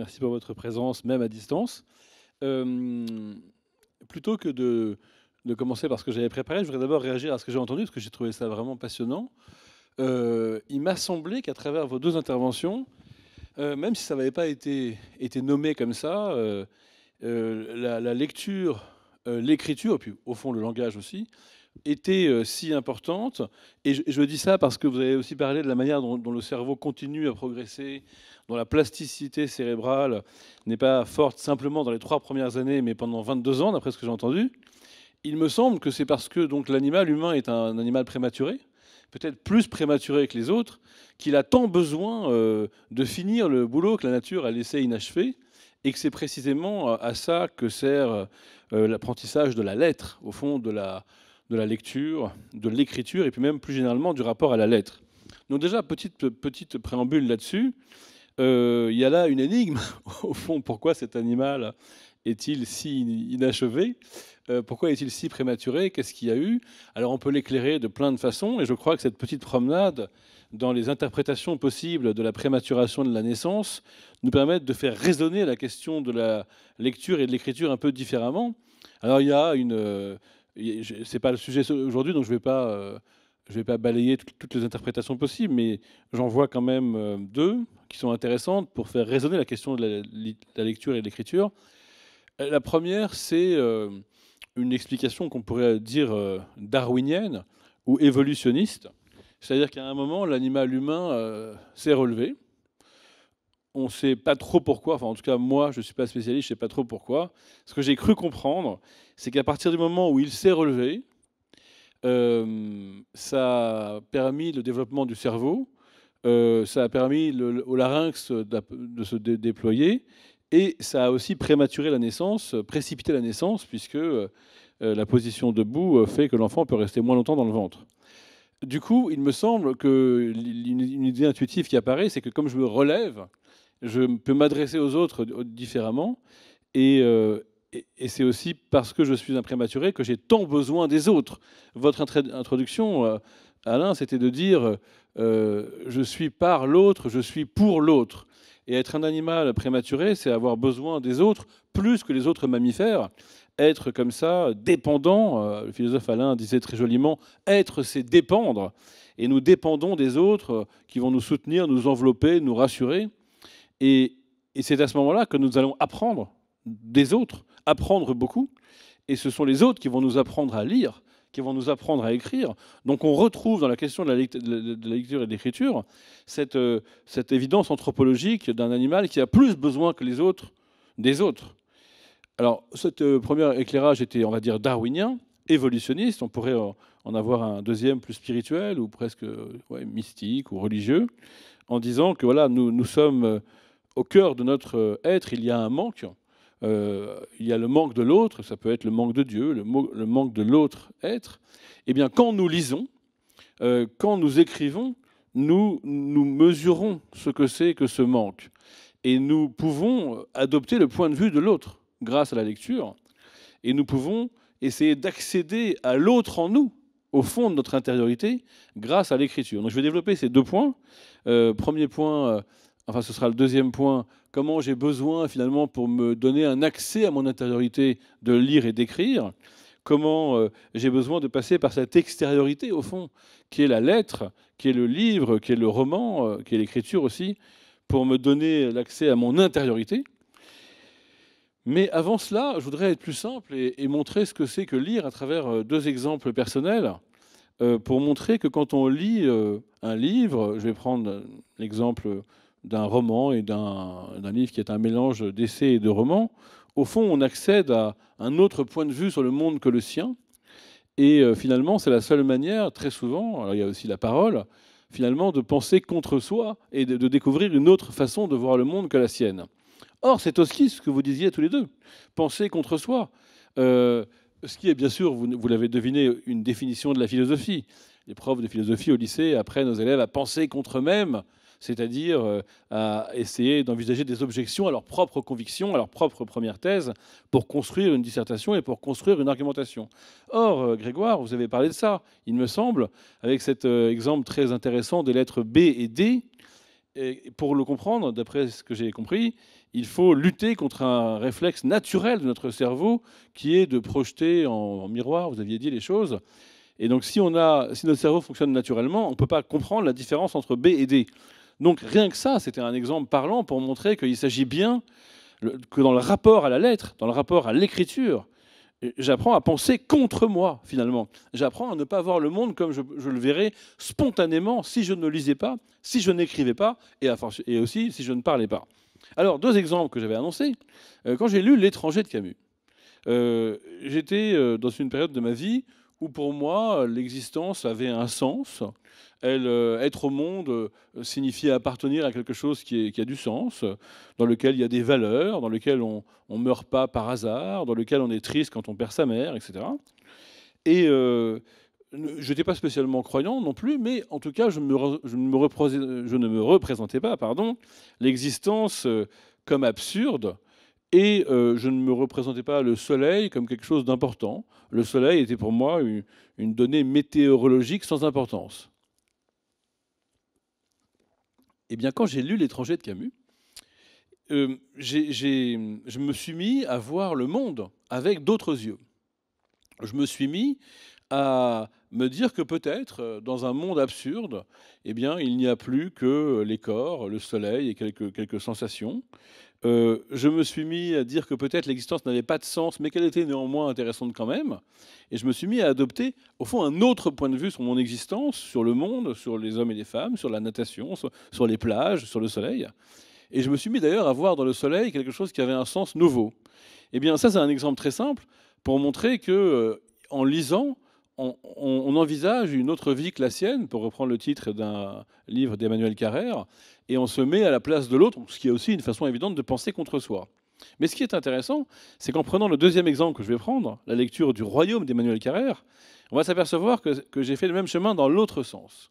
merci pour votre présence, même à distance. Euh, plutôt que de, de, commencer par ce que j'avais préparé, je voudrais d'abord réagir à ce que j'ai entendu, parce que j'ai trouvé ça vraiment passionnant. Euh, il m'a semblé qu'à travers vos deux interventions, euh, même si ça n'avait pas été, été nommé comme ça, la, la, lecture, l'écriture, et puis au fond le langage aussi, était euh, si importante. Et je, dis ça parce que vous avez aussi parlé de la manière dont, le cerveau continue à progresser, dont la plasticité cérébrale n'est pas forte simplement dans les trois premières années, mais pendant 22 ans, d'après ce que j'ai entendu. Il me semble que c'est parce que donc l'animal humain est un animal prématuré, peut-être plus prématuré que les autres, qu'il a tant besoin euh, de finir le boulot que la nature a laissé inachevé, et que c'est précisément à ça que sert euh, l'apprentissage de la lettre, au fond de la, de la lecture, de l'écriture et puis même plus généralement du rapport à la lettre. Donc déjà, petite, petite préambule là-dessus, euh, il y a là une énigme au fond, pourquoi cet animal est-il si inachevé euh, Pourquoi est-il si prématuré Qu'est-ce qu'il y a eu Alors on peut l'éclairer de plein de façons, et je crois que cette petite promenade dans les interprétations possibles de la prématuration de la naissance nous permet de faire résonner la question de la lecture et de l'écriture un peu différemment. Alors il y a une, c'est pas le sujet aujourd'hui, donc je ne vais, pas, euh, je vais pas balayer toutes les interprétations possibles, mais j'en vois quand même euh, deux qui sont intéressantes pour faire résonner la question de la, lecture et de l'écriture. Euh, la première, c'est une explication qu'on pourrait dire darwinienne ou évolutionniste, c'est-à-dire qu'à un moment, l'animal humain s'est relevé, on ne sait pas trop pourquoi, enfin en tout cas moi je ne suis pas spécialiste, je ne sais pas trop pourquoi. Ce que j'ai cru comprendre, c'est qu'à partir du moment où il s'est relevé, euh, ça a permis le développement du cerveau, euh, ça a permis au larynx de, se déployer, et ça a aussi prématuré la naissance, précipité la naissance, puisque euh, la position debout fait que l'enfant peut rester moins longtemps dans le ventre. Du coup, il me semble que idée intuitive qui apparaît, c'est que comme je me relève, je peux m'adresser aux autres euh, différemment. Euh, et, c'est aussi parce que je suis un prématuré que j'ai tant besoin des autres. Votre introduction, euh, Alain, c'était de dire je suis par l'autre, je suis pour l'autre. Et être un animal prématuré, c'est avoir besoin des autres plus que les autres mammifères. Être comme ça, dépendant, le philosophe Alain disait très joliment, être c'est dépendre. Et nous dépendons des autres qui vont nous soutenir, nous envelopper, nous rassurer. Et, c'est à ce moment-là que nous allons apprendre des autres, apprendre beaucoup. Et ce sont les autres qui vont nous apprendre à lire, qui vont nous apprendre à écrire. Donc on retrouve dans la question de la, lecture, de la lecture et de l'écriture cette, euh, cette évidence anthropologique d'un animal qui a plus besoin que les autres des autres. Alors, ce euh, premier éclairage était, on va dire, darwinien, évolutionniste. On pourrait euh, en avoir un deuxième plus spirituel ou presque mystique ou religieux, en disant que voilà, nous, nous sommes au cœur de notre euh, être, il y a un manque. Euh, il y a le manque de l'autre, ça peut être le manque de Dieu, le, manque de l'autre être. Eh bien, quand nous lisons, euh, quand nous écrivons, nous, nous mesurons ce que c'est que ce manque. Et nous pouvons adopter le point de vue de l'autre grâce à la lecture. Et nous pouvons essayer d'accéder à l'autre en nous, au fond de notre intériorité, grâce à l'écriture. Donc je vais développer ces deux points. premier point, enfin ce sera le deuxième point, comment j'ai besoin finalement pour me donner un accès à mon intériorité de lire et d'écrire, comment euh, j'ai besoin de passer par cette extériorité au fond, qui est la lettre, qui est le livre, qui est le roman, euh, qui est l'écriture aussi, pour me donner l'accès à mon intériorité. Mais avant cela, je voudrais être plus simple et, et montrer ce que c'est que lire à travers euh, deux exemples personnels pour montrer que quand on lit un livre, je vais prendre l'exemple d'un roman et d'un livre qui est un mélange d'essais et de romans, au fond, on accède à un autre point de vue sur le monde que le sien. Et euh, finalement, c'est la seule manière, très souvent, alors il y a aussi la parole, finalement, de penser contre soi et de, découvrir une autre façon de voir le monde que la sienne. Or, c'est aussi ce que vous disiez tous les deux, penser contre soi. Euh, ce qui est bien sûr, vous, vous l'avez deviné, une définition de la philosophie. Les profs de philosophie au lycée apprennent aux élèves à penser contre eux-mêmes, c'est-à-dire euh, à essayer d'envisager des objections à leurs propres convictions, à leur propre première thèse, pour construire une dissertation et pour construire une argumentation. Or, euh, Grégoire, vous avez parlé de ça, il me semble, avec cet euh, exemple très intéressant des lettres B et D. pour le comprendre, d'après ce que j'ai compris, il faut lutter contre un réflexe naturel de notre cerveau qui est de projeter en, miroir, vous aviez dit les choses. Et donc si, on a, si notre cerveau fonctionne naturellement, on ne peut pas comprendre la différence entre B et D. Donc rien que ça, c'était un exemple parlant pour montrer qu'il s'agit bien que dans le rapport à la lettre, dans le rapport à l'écriture, j'apprends à penser contre moi, finalement. J'apprends à ne pas voir le monde comme je, le verrais spontanément si je ne lisais pas, si je n'écrivais pas, et, aussi si je ne parlais pas. Alors, deux exemples que j'avais annoncés. Euh, quand j'ai lu L'étranger de Camus, euh, j'étais euh, dans une période de ma vie où pour moi euh, l'existence avait un sens. Elle, euh, être au monde euh, signifiait appartenir à quelque chose qui, a du sens, dans lequel il y a des valeurs, dans lequel on ne meurt pas par hasard, dans lequel on est triste quand on perd sa mère, etc. Et je n'étais pas spécialement croyant non plus, mais en tout cas, je, je, me je ne me représentais pas l'existence comme absurde et euh, je ne me représentais pas le Soleil comme quelque chose d'important. Le Soleil était pour moi une, donnée météorologique sans importance. Eh bien, quand j'ai lu L'étranger de Camus, euh, je me suis mis à voir le monde avec d'autres yeux. Je me suis mis à me dire que peut-être, euh, dans un monde absurde, eh bien, il n'y a plus que les corps, le soleil et quelques, quelques sensations, euh, je me suis mis à dire que peut-être l'existence n'avait pas de sens, mais qu'elle était néanmoins intéressante quand même. Et je me suis mis à adopter, au fond, un autre point de vue sur mon existence, sur le monde, sur les hommes et les femmes, sur la natation, sur, les plages, sur le soleil. Et je me suis mis d'ailleurs à voir dans le soleil quelque chose qui avait un sens nouveau. Eh bien, ça, c'est un exemple très simple pour montrer que, euh, en lisant, on, envisage une autre vie que la sienne, pour reprendre le titre d'un livre d'Emmanuel Carrère, et on se met à la place de l'autre, ce qui est aussi une façon évidente de penser contre soi. Mais ce qui est intéressant, c'est qu'en prenant le deuxième exemple que je vais prendre, la lecture du royaume d'Emmanuel Carrère, on va s'apercevoir que, que j'ai fait le même chemin dans l'autre sens.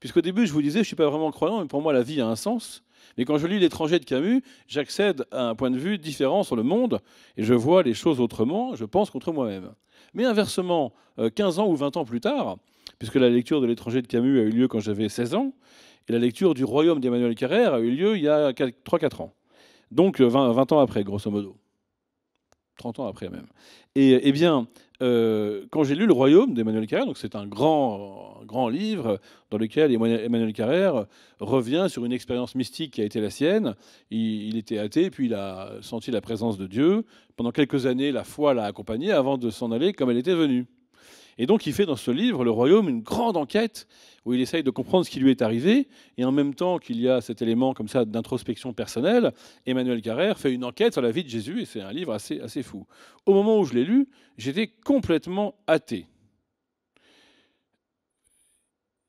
Puisqu'au début, je vous disais, je ne suis pas vraiment croyant, mais pour moi, la vie a un sens. Mais quand je lis L'étranger de Camus, j'accède à un point de vue différent sur le monde et je vois les choses autrement, je pense contre moi-même. Mais inversement, 15 euh, ans ou 20 ans plus tard, puisque la lecture de L'étranger de Camus a eu lieu quand j'avais 16 ans, et la lecture du Royaume d'Emmanuel Carrère a eu lieu il y a 3-4 ans. Donc 20, euh, ans après, grosso modo. 30 ans après même. Et, et eh bien, euh, quand j'ai lu Le Royaume d'Emmanuel Carrère, donc c'est un grand, grand livre dans lequel Emmanuel Carrère revient sur une expérience mystique qui a été la sienne. Il, il, était athée, puis il a senti la présence de Dieu. Pendant quelques années, la foi l'a accompagné avant de s'en aller comme elle était venue. Et donc il fait dans ce livre, Le Royaume, une grande enquête où il essaye de comprendre ce qui lui est arrivé. Et en même temps qu'il y a cet élément comme ça d'introspection personnelle, Emmanuel Carrère fait une enquête sur la vie de Jésus, et c'est un livre assez, assez fou. Au moment où je l'ai lu, j'étais complètement athée.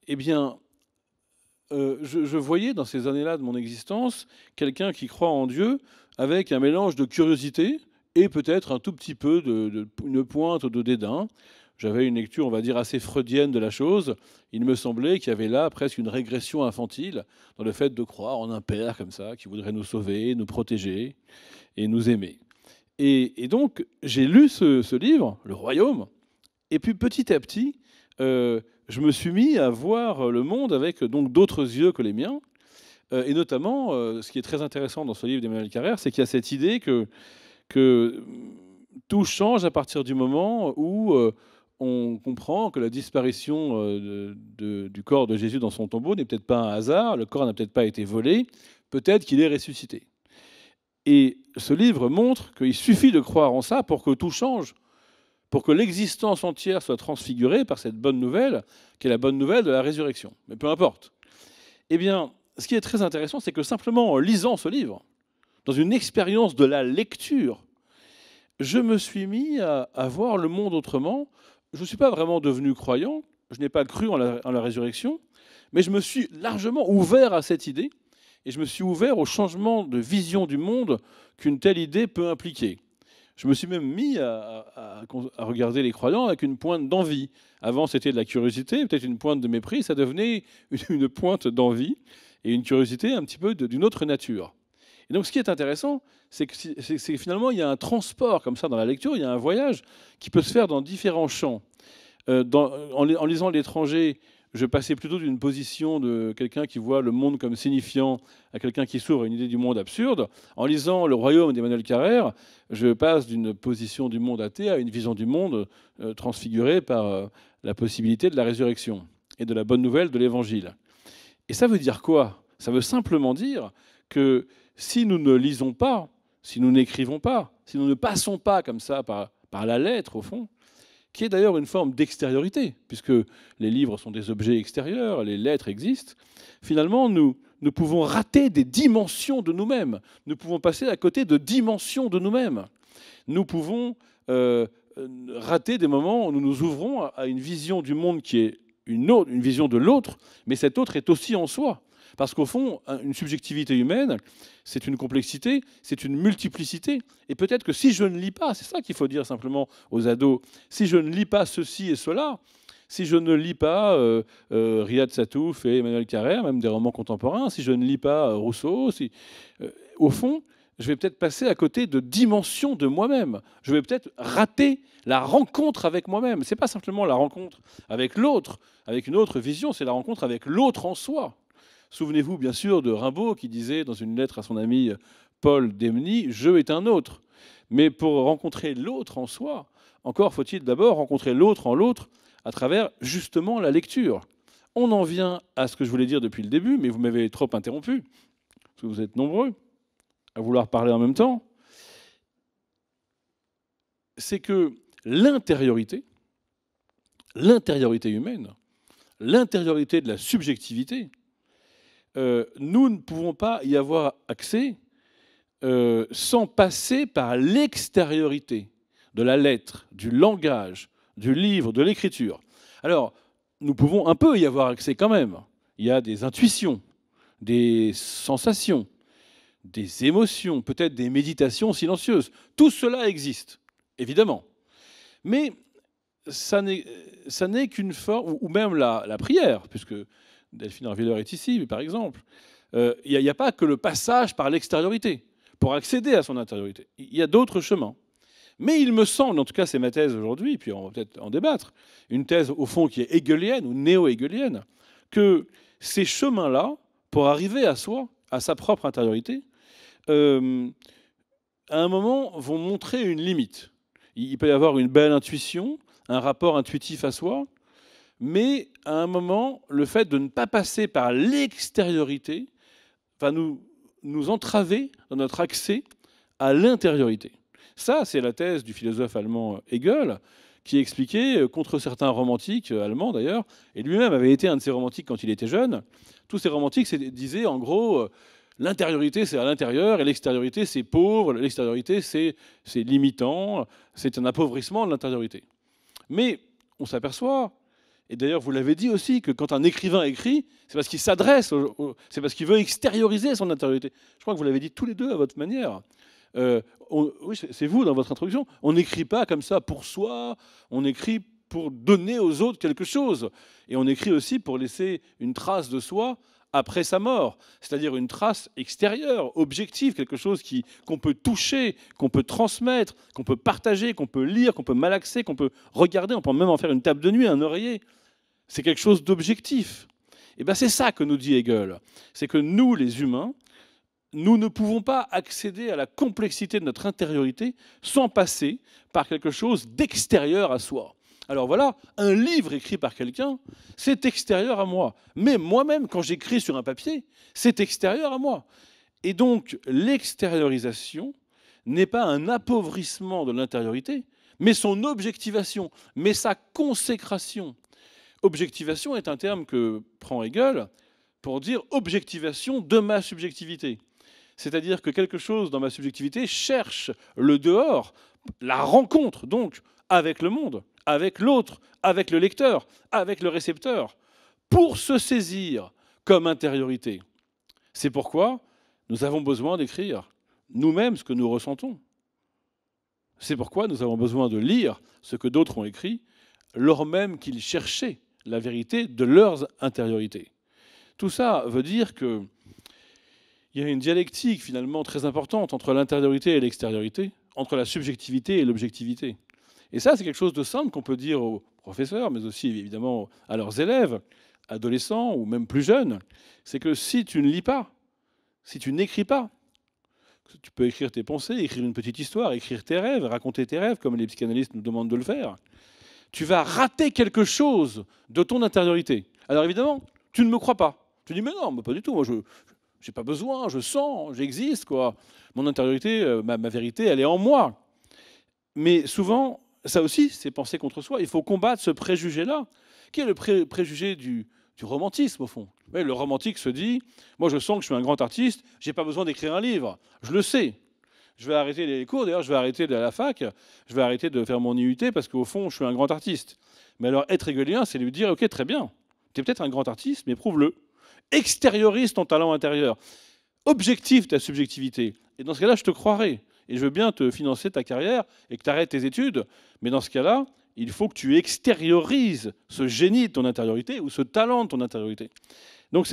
Eh bien, euh, je, voyais dans ces années-là de mon existence quelqu'un qui croit en Dieu avec un mélange de curiosité et peut-être un tout petit peu de, une pointe de dédain j'avais une lecture, on va dire, assez freudienne de la chose. Il me semblait qu'il y avait là presque une régression infantile dans le fait de croire en un père comme ça, qui voudrait nous sauver, nous protéger et nous aimer. Et, donc, j'ai lu ce, livre, Le Royaume, et puis petit à petit, euh, je me suis mis à voir le monde avec donc d'autres yeux que les miens. Euh, et notamment, euh, ce qui est très intéressant dans ce livre d'Emmanuel Carrère, c'est qu'il y a cette idée que, que tout change à partir du moment où on comprend que la disparition euh, du corps de Jésus dans son tombeau n'est peut-être pas un hasard, le corps n'a peut-être pas été volé, peut-être qu'il est ressuscité. Et ce livre montre qu'il suffit de croire en ça pour que tout change, pour que l'existence entière soit transfigurée par cette bonne nouvelle, qui est la bonne nouvelle de la résurrection. Mais peu importe. Eh bien, ce qui est très intéressant, c'est que simplement en lisant ce livre, dans une expérience de la lecture, je me suis mis à voir le monde autrement, je ne suis pas vraiment devenu croyant, je n'ai pas cru en la, résurrection, mais je me suis largement ouvert à cette idée et je me suis ouvert au changement de vision du monde qu'une telle idée peut impliquer. Je me suis même mis à, regarder les croyants avec une pointe d'envie. Avant, c'était de la curiosité, peut-être une pointe de mépris, ça devenait une pointe d'envie et une curiosité un petit peu d'une autre nature. Et donc ce qui est intéressant, c'est que, finalement, il y a un transport comme ça dans la lecture, il y a un voyage qui peut se faire dans différents champs. Euh, dans, en, lisant l'étranger, je passais plutôt d'une position de quelqu'un qui voit le monde comme signifiant à quelqu'un qui s'ouvre à une idée du monde absurde. En lisant Le Royaume d'Emmanuel Carrère, je passe d'une position du monde athée à une vision du monde euh, transfigurée par euh, la possibilité de la résurrection et de la bonne nouvelle de l'Évangile. Et ça veut dire quoi Ça veut simplement dire que si nous ne lisons pas, si nous n'écrivons pas, si nous ne passons pas comme ça par, la lettre, au fond, qui est d'ailleurs une forme d'extériorité, puisque les livres sont des objets extérieurs, les lettres existent, finalement, nous, pouvons rater des dimensions de nous-mêmes, nous pouvons passer à côté de dimensions de nous-mêmes, nous pouvons euh, rater des moments où nous nous ouvrons à une vision du monde qui est une, une vision de l'autre, mais cet autre est aussi en soi. Parce qu'au fond, une subjectivité humaine, c'est une complexité, c'est une multiplicité. Et peut-être que si je ne lis pas, c'est ça qu'il faut dire simplement aux ados, si je ne lis pas ceci et cela, si je ne lis pas euh, euh, Riyad Satouf et Emmanuel Carrère, même des romans contemporains, si je ne lis pas euh, Rousseau, si, au fond, je vais peut-être passer à côté de dimensions de moi-même. Je vais peut-être rater la rencontre avec moi-même. Ce n'est pas simplement la rencontre avec l'autre, avec une autre vision, c'est la rencontre avec l'autre en soi. Souvenez-vous bien sûr de Rimbaud qui disait dans une lettre à son ami Paul Demny, Je est un autre. Mais pour rencontrer l'autre en soi, encore faut-il d'abord rencontrer l'autre en l'autre à travers justement la lecture. On en vient à ce que je voulais dire depuis le début, mais vous m'avez trop interrompu, parce que vous êtes nombreux à vouloir parler en même temps. C'est que l'intériorité, l'intériorité humaine, l'intériorité de la subjectivité, euh, nous ne pouvons pas y avoir accès euh, sans passer par l'extériorité de la lettre, du langage, du livre, de l'écriture. Alors, nous pouvons un peu y avoir accès quand même. Il y a des intuitions, des sensations, des émotions, peut-être des méditations silencieuses. Tout cela existe, évidemment. Mais ça n'est qu'une forme, ou même la prière, puisque Delphine Orvilleur est ici, par exemple. Euh, il n'y a, pas que le passage par l'extériorité pour accéder à son intériorité. Il y a d'autres chemins. Mais il me semble, en tout cas c'est ma thèse aujourd'hui, puis on va peut-être en débattre, une thèse au fond qui est hegelienne ou néo-hegelienne, que ces chemins-là, pour arriver à soi, à sa propre intériorité, euh, à un moment vont montrer une limite. Il peut y avoir une belle intuition, un rapport intuitif à soi, mais à un moment, le fait de ne pas passer par l'extériorité va nous, nous entraver dans notre accès à l'intériorité. Ça, c'est la thèse du philosophe allemand Hegel, qui expliquait, euh, contre certains romantiques euh, allemands d'ailleurs, et lui-même avait été un de ces romantiques quand il était jeune, tous ces romantiques disaient en gros, euh, l'intériorité c'est à l'intérieur, et l'extériorité c'est pauvre, l'extériorité c'est limitant, c'est un appauvrissement de l'intériorité. Mais on s'aperçoit et d'ailleurs, vous l'avez dit aussi, que quand un écrivain écrit, c'est parce qu'il s'adresse, c'est parce qu'il veut extérioriser son intériorité. Je crois que vous l'avez dit tous les deux à votre manière. Euh, oui, c'est vous dans votre introduction. On n'écrit pas comme ça pour soi, on écrit pour donner aux autres quelque chose. Et on écrit aussi pour laisser une trace de soi après sa mort, c'est-à-dire une trace extérieure, objective, quelque chose qu'on peut toucher, qu'on peut transmettre, qu'on peut partager, qu'on peut lire, qu'on peut malaxer, qu'on peut regarder, on peut même en faire une table de nuit, un oreiller c'est quelque chose d'objectif. Et eh bien c'est ça que nous dit Hegel, c'est que nous, les humains, nous ne pouvons pas accéder à la complexité de notre intériorité sans passer par quelque chose d'extérieur à soi. Alors voilà, un livre écrit par quelqu'un, c'est extérieur à moi. Mais moi-même, quand j'écris sur un papier, c'est extérieur à moi. Et donc, l'extériorisation n'est pas un appauvrissement de l'intériorité, mais son objectivation, mais sa consécration objectivation est un terme que prend Hegel pour dire objectivation de ma subjectivité. C'est-à-dire que quelque chose dans ma subjectivité cherche le dehors, la rencontre donc avec le monde, avec l'autre, avec le lecteur, avec le récepteur, pour se saisir comme intériorité. C'est pourquoi nous avons besoin d'écrire nous-mêmes ce que nous ressentons. C'est pourquoi nous avons besoin de lire ce que d'autres ont écrit, lors même qu'ils cherchaient la vérité de leurs intériorités. Tout ça veut dire que il y a une dialectique finalement très importante entre l'intériorité et l'extériorité, entre la subjectivité et l'objectivité. Et ça, c'est quelque chose de simple qu'on peut dire aux professeurs, mais aussi évidemment à leurs élèves, adolescents ou même plus jeunes. C'est que si tu ne lis pas, si tu n'écris pas, tu peux écrire tes pensées, écrire une petite histoire, écrire tes rêves, raconter tes rêves, comme les psychanalystes nous demandent de le faire tu vas rater quelque chose de ton intériorité. Alors évidemment, tu ne me crois pas. Tu dis, mais non, mais pas du tout, moi je n'ai pas besoin, je sens, j'existe, quoi. Mon intériorité, euh, ma, vérité, elle est en moi. Mais souvent, ça aussi, c'est penser contre soi. Il faut combattre ce préjugé-là, qui est le préjugé du, romantisme, au fond. le romantique se dit, moi je sens que je suis un grand artiste, j'ai pas besoin d'écrire un livre, je le sais. Je vais arrêter les cours, d'ailleurs, je vais arrêter de la fac, je vais arrêter de faire mon IUT parce qu'au fond, je suis un grand artiste. Mais alors, être régulier, c'est lui dire Ok, très bien, tu es peut-être un grand artiste, mais prouve-le. Extériorise ton talent intérieur. Objectif ta subjectivité. Et dans ce cas-là, je te croirai. Et je veux bien te financer ta carrière et que tu arrêtes tes études. Mais dans ce cas-là, il faut que tu extériorises ce génie de ton intériorité ou ce talent de ton intériorité. Donc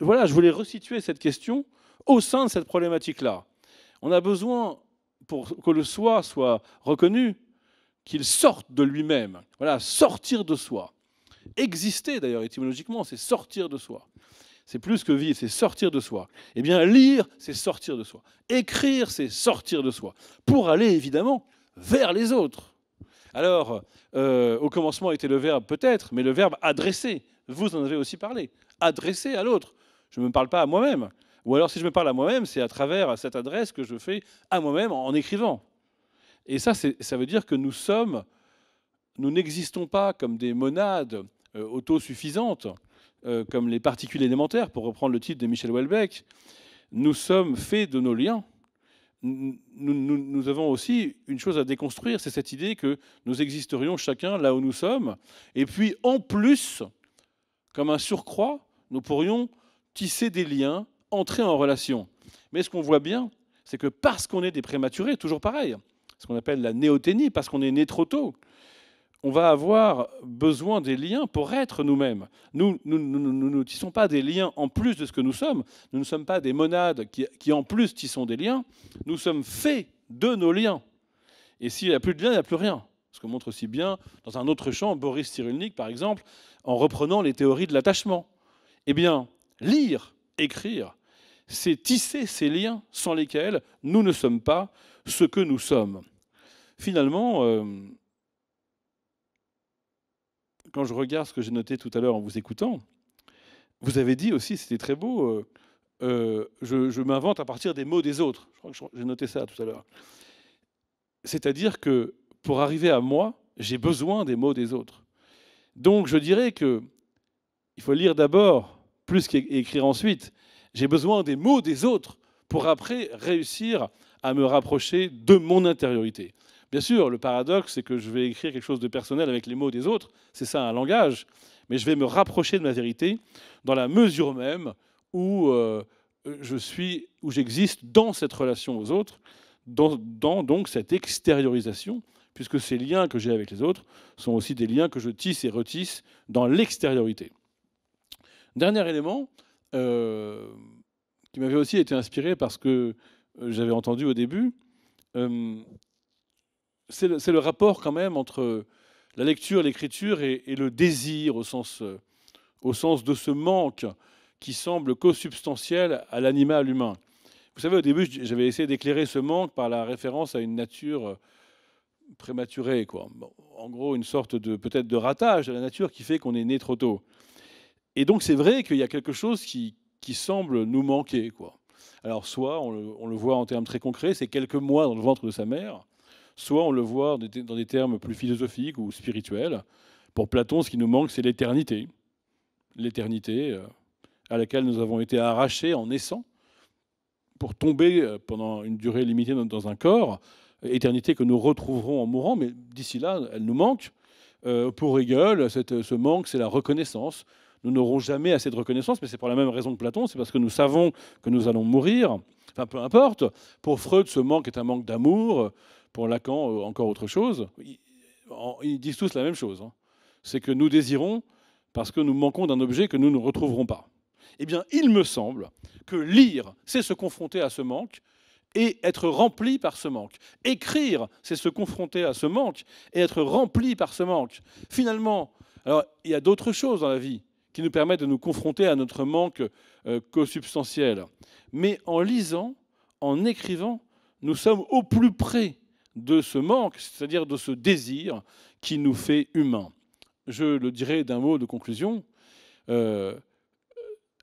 voilà, je voulais resituer cette question au sein de cette problématique-là. On a besoin, pour que le soi soit reconnu, qu'il sorte de lui-même. Voilà, sortir de soi. Exister, d'ailleurs, étymologiquement, c'est sortir de soi. C'est plus que vivre, c'est sortir de soi. Eh bien, lire, c'est sortir de soi. Écrire, c'est sortir de soi. Pour aller, évidemment, vers les autres. Alors, euh, au commencement était le verbe peut-être, mais le verbe adresser, vous en avez aussi parlé. Adresser à l'autre. Je ne me parle pas à moi-même. Ou alors si je me parle à moi-même, c'est à travers cette adresse que je fais à moi-même en écrivant. Et ça, ça veut dire que nous sommes, nous n'existons pas comme des monades euh, autosuffisantes, euh, comme les particules élémentaires, pour reprendre le titre de Michel Houellebecq. Nous sommes faits de nos liens. nous, avons aussi une chose à déconstruire, c'est cette idée que nous existerions chacun là où nous sommes. Et puis, en plus, comme un surcroît, nous pourrions tisser des liens entrer en relation. Mais ce qu'on voit bien, c'est que parce qu'on est des prématurés, toujours pareil, ce qu'on appelle la néothénie, parce qu'on est né trop tôt, on va avoir besoin des liens pour être nous-mêmes. Nous, nous, nous, nous, ne tissons pas des liens en plus de ce que nous sommes. Nous ne sommes pas des monades qui, qui en plus tissons des liens. Nous sommes faits de nos liens. Et s'il n'y a plus de liens, il n'y a plus rien. Ce que montre aussi bien, dans un autre champ, Boris Cyrulnik, par exemple, en reprenant les théories de l'attachement. Eh bien, lire, écrire, c'est tisser ces liens sans lesquels nous ne sommes pas ce que nous sommes. Finalement, euh, quand je regarde ce que j'ai noté tout à l'heure en vous écoutant, vous avez dit aussi, c'était très beau, euh, euh, je, m'invente à partir des mots des autres. Je crois que j'ai noté ça tout à l'heure. C'est-à-dire que pour arriver à moi, j'ai besoin des mots des autres. Donc je dirais que il faut lire d'abord plus qu'écrire ensuite. J'ai besoin des mots des autres pour après réussir à me rapprocher de mon intériorité. Bien sûr, le paradoxe, c'est que je vais écrire quelque chose de personnel avec les mots des autres, c'est ça un langage, mais je vais me rapprocher de ma vérité dans la mesure même où euh, je suis, où j'existe dans cette relation aux autres, dans, dans donc cette extériorisation, puisque ces liens que j'ai avec les autres sont aussi des liens que je tisse et retisse dans l'extériorité. Dernier élément, euh, qui m'avait aussi été inspiré parce que euh, j'avais entendu au début, euh, c'est le, rapport quand même entre la lecture, l'écriture et, le désir au sens, au sens de ce manque qui semble co-substantiel à l'animal humain. Vous savez, au début, j'avais essayé d'éclairer ce manque par la référence à une nature prématurée, quoi. en gros, une sorte de peut-être de ratage de la nature qui fait qu'on est né trop tôt. Et donc c'est vrai qu'il y a quelque chose qui, qui semble nous manquer. Quoi. Alors soit on le, on le, voit en termes très concrets, c'est quelques mois dans le ventre de sa mère, soit on le voit dans des termes plus philosophiques ou spirituels. Pour Platon, ce qui nous manque, c'est l'éternité. L'éternité euh, à laquelle nous avons été arrachés en naissant pour tomber euh, pendant une durée limitée dans un corps, éternité que nous retrouverons en mourant, mais d'ici là, elle nous manque. Euh, pour Hegel, ce manque, c'est la reconnaissance, nous n'aurons jamais assez de reconnaissance, mais c'est pour la même raison que Platon, c'est parce que nous savons que nous allons mourir, enfin peu importe. Pour Freud, ce manque est un manque d'amour, pour Lacan, euh, encore autre chose. Ils disent tous la même chose, hein. c'est que nous désirons parce que nous manquons d'un objet que nous ne retrouverons pas. Eh bien, il me semble que lire, c'est se confronter à ce manque, et être rempli par ce manque. Écrire, c'est se confronter à ce manque et être rempli par ce manque. Finalement, alors il y a d'autres choses dans la vie qui nous permettent de nous confronter à notre manque euh, consubstantiel. Mais en lisant, en écrivant, nous sommes au plus près de ce manque, c'est-à-dire de ce désir qui nous fait humains. Je le dirai d'un mot de conclusion. Euh,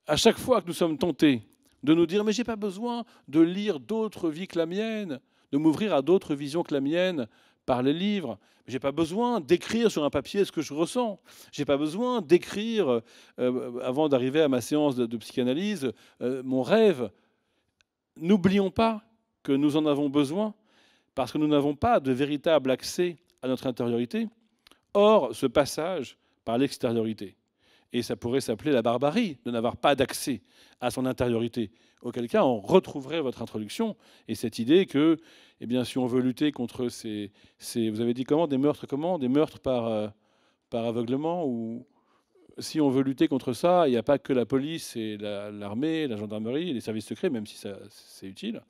à chaque fois que nous sommes tentés de nous dire mais j'ai pas besoin de lire d'autres vies que la mienne, de m'ouvrir à d'autres visions que la mienne, par les livres. Je n'ai pas besoin d'écrire sur un papier ce que je ressens. Je n'ai pas besoin d'écrire, euh, euh, avant d'arriver à ma séance de, psychanalyse, euh, mon rêve. N'oublions pas que nous en avons besoin parce que nous n'avons pas de véritable accès à notre intériorité, hors ce passage par l'extériorité. Et ça pourrait s'appeler la barbarie de n'avoir pas d'accès à son intériorité auquel cas on retrouverait votre introduction et cette idée que, eh bien, si on veut lutter contre ces, vous avez dit comment, des meurtres comment, des meurtres par, euh, par aveuglement ou si on veut lutter contre ça, il n'y a pas que la police et l'armée, la, gendarmerie et les services secrets, même si c'est utile.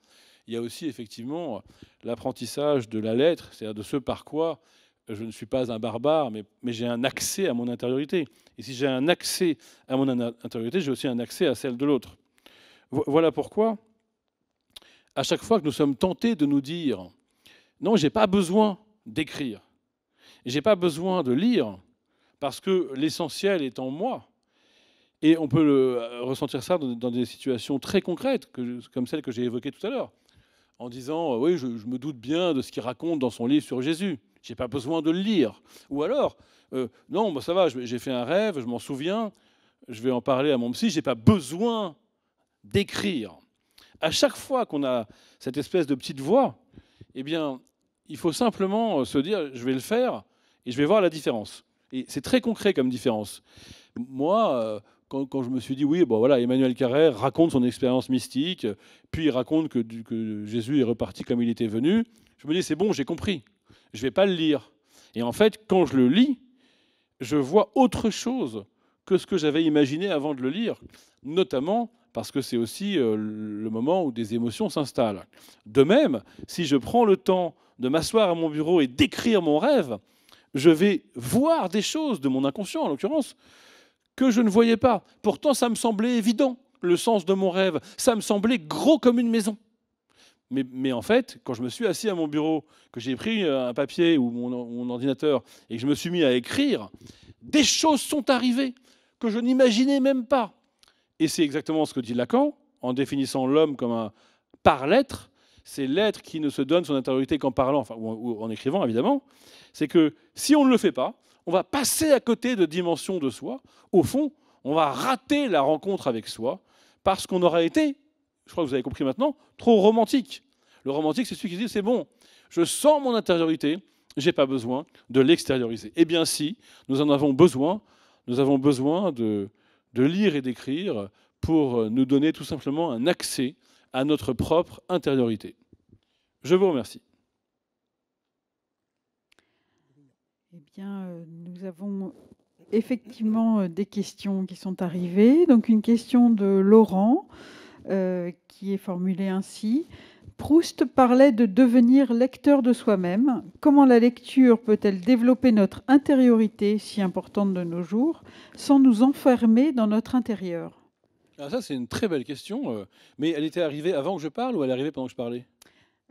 Il y a aussi effectivement l'apprentissage de la lettre, c'est-à-dire de ce par quoi je ne suis pas un barbare, mais, mais j'ai un accès à mon intériorité. Et si j'ai un accès à mon intériorité, j'ai aussi un accès à celle de l'autre. Voilà pourquoi, à chaque fois que nous sommes tentés de nous dire, non, je n'ai pas besoin d'écrire, je n'ai pas besoin de lire, parce que l'essentiel est en moi, et on peut euh, ressentir ça dans des situations très concrètes, comme celle que j'ai évoquée tout à l'heure, en disant euh, Oui, je, me doute bien de ce qu'il raconte dans son livre sur Jésus, je n'ai pas besoin de le lire. Ou alors euh, Non, bah, ça va, j'ai fait un rêve, je m'en souviens, je vais en parler à mon psy, je n'ai pas besoin d'écrire. À chaque fois qu'on a cette espèce de petite voix, eh bien, il faut simplement euh, se dire je vais le faire et je vais voir la différence. Et c'est très concret comme différence. Moi, euh, quand, je me suis dit oui, bon voilà, Emmanuel Carrère raconte son expérience mystique, puis il raconte que, que Jésus est reparti comme il était venu, je me dis c'est bon, j'ai compris. Je vais pas le lire. Et en fait, quand je le lis, je vois autre chose que ce que j'avais imaginé avant de le lire, notamment parce que c'est aussi euh, le moment où des émotions s'installent. De même, si je prends le temps de m'asseoir à mon bureau et d'écrire mon rêve, je vais voir des choses de mon inconscient, en l'occurrence, que je ne voyais pas. Pourtant, ça me semblait évident, le sens de mon rêve. Ça me semblait gros comme une maison. Mais, en fait, quand je me suis assis à mon bureau, que j'ai pris euh, un papier ou mon ordinateur et que je me suis mis à écrire, des choses sont arrivées que je n'imaginais même pas. Et c'est exactement ce que dit Lacan en définissant l'homme comme un par l'être. C'est l'être qui ne se donne son intériorité qu'en parlant, enfin, ou en écrivant évidemment. C'est que si on ne le fait pas, on va passer à côté de dimensions de soi. Au fond, on va rater la rencontre avec soi parce qu'on aura été, je crois que vous avez compris maintenant, trop romantique. Le romantique, c'est celui qui dit c'est bon, je sens mon intériorité, n'ai pas besoin de l'extérioriser. Eh bien si, nous en avons besoin. Nous avons besoin de de lire et d'écrire pour euh, nous donner tout simplement un accès à notre propre intériorité. Je vous remercie. Eh bien, euh, nous avons effectivement euh, des questions qui sont arrivées. Donc, une question de Laurent qui est formulée ainsi. Proust parlait de devenir lecteur de soi-même. Comment la lecture peut-elle développer notre intériorité, si importante de nos jours, sans nous enfermer dans notre intérieur ah, Ça, c'est une très belle question. Euh. Mais elle était arrivée avant que je parle ou elle est arrivée pendant que je parlais